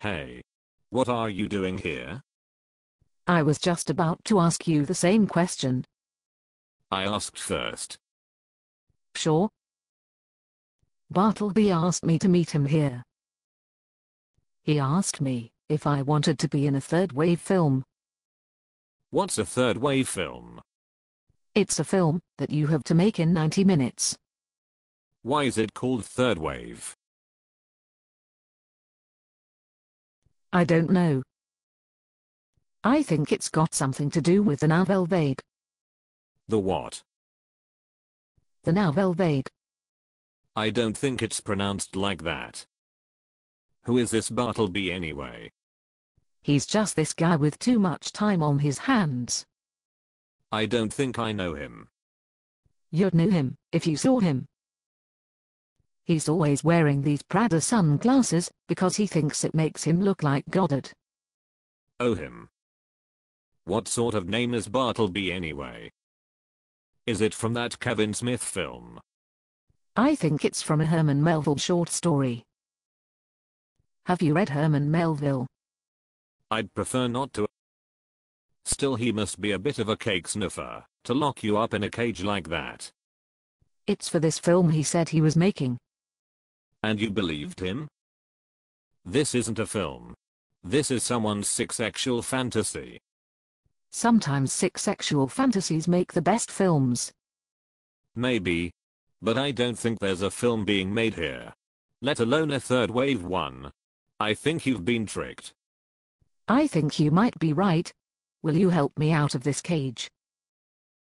Hey. What are you doing here? I was just about to ask you the same question. I asked first. Sure. Bartleby asked me to meet him here. He asked me if I wanted to be in a third wave film. What's a third wave film? It's a film that you have to make in 90 minutes. Why is it called third wave? I don't know. I think it's got something to do with the Navelvague. The what? The Navelvague. I don't think it's pronounced like that. Who is this Bartleby anyway? He's just this guy with too much time on his hands. I don't think I know him. You'd know him, if you saw him. He's always wearing these Prada sunglasses, because he thinks it makes him look like Goddard. Oh him. What sort of name is Bartleby anyway? Is it from that Kevin Smith film? I think it's from a Herman Melville short story. Have you read Herman Melville? I'd prefer not to. Still he must be a bit of a cake sniffer, to lock you up in a cage like that. It's for this film he said he was making. And you believed him? This isn't a film. This is someone's sick sexual fantasy. Sometimes sick sexual fantasies make the best films. Maybe. But I don't think there's a film being made here. Let alone a third wave one. I think you've been tricked. I think you might be right. Will you help me out of this cage?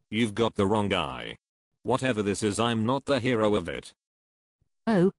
You've got the wrong guy. Whatever this is I'm not the hero of it. Oh,